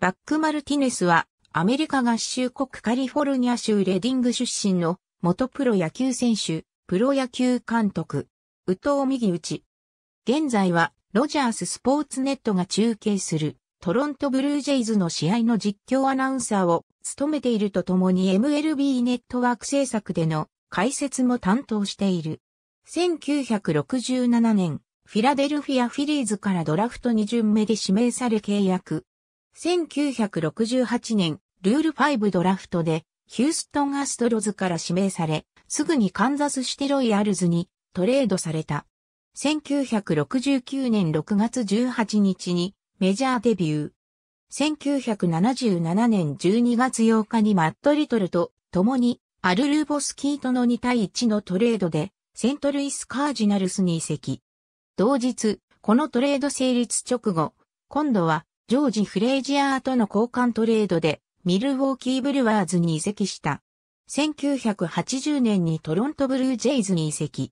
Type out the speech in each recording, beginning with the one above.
バック・マルティネスは、アメリカ合衆国カリフォルニア州レディング出身の元プロ野球選手、プロ野球監督、宇藤右内。現在は、ロジャーススポーツネットが中継する、トロントブルージェイズの試合の実況アナウンサーを務めているとともに MLB ネットワーク制作での解説も担当している。1967年、フィラデルフィア・フィリーズからドラフト2巡目で指名され契約。1968年、ルール5ドラフトで、ヒューストンアストロズから指名され、すぐにカンザスシテロイアルズにトレードされた。1969年6月18日にメジャーデビュー。1977年12月8日にマット・リトルと共にアルルーボスキーとの2対1のトレードでセントルイス・カージナルスに移籍。同日、このトレード成立直後、今度はジョージ・フレイジアーとの交換トレードでミルウォーキー・ブルワーズに移籍した。1980年にトロント・ブルージェイズに移籍。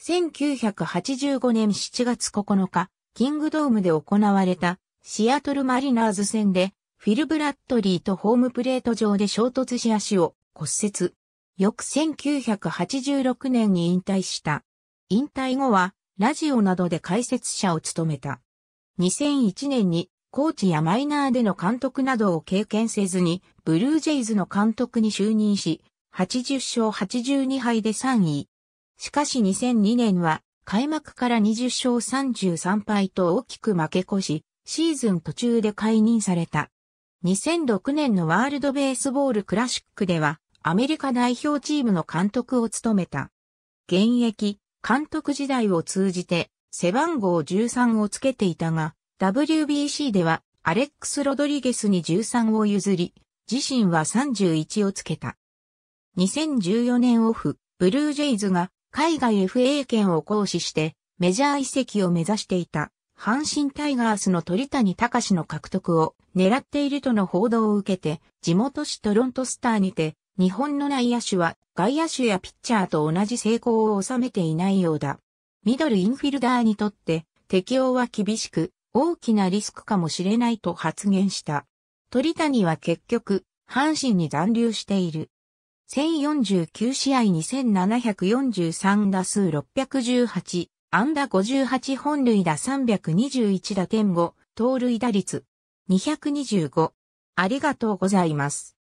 1985年7月9日、キングドームで行われたシアトル・マリナーズ戦でフィル・ブラッドリーとホームプレート上で衝突し足を骨折。翌1986年に引退した。引退後はラジオなどで解説者を務めた。2001年にコーチやマイナーでの監督などを経験せずに、ブルージェイズの監督に就任し、80勝82敗で3位。しかし2002年は、開幕から20勝33敗と大きく負け越し、シーズン途中で解任された。2006年のワールドベースボールクラシックでは、アメリカ代表チームの監督を務めた。現役、監督時代を通じて、背番号13をつけていたが、WBC ではアレックス・ロドリゲスに13を譲り、自身は31をつけた。2014年オフ、ブルージェイズが海外 FA 権を行使してメジャー移籍を目指していた阪神タイガースの鳥谷隆の獲得を狙っているとの報道を受けて地元市トロントスターにて日本の内野手は外野手やピッチャーと同じ成功を収めていないようだ。ミドルインフィルダーにとって適応は厳しく大きなリスクかもしれないと発言した。鳥谷は結局、阪神に残留している。1049試合2743打数618、安打58本塁打321打点5、盗塁打率225。ありがとうございます。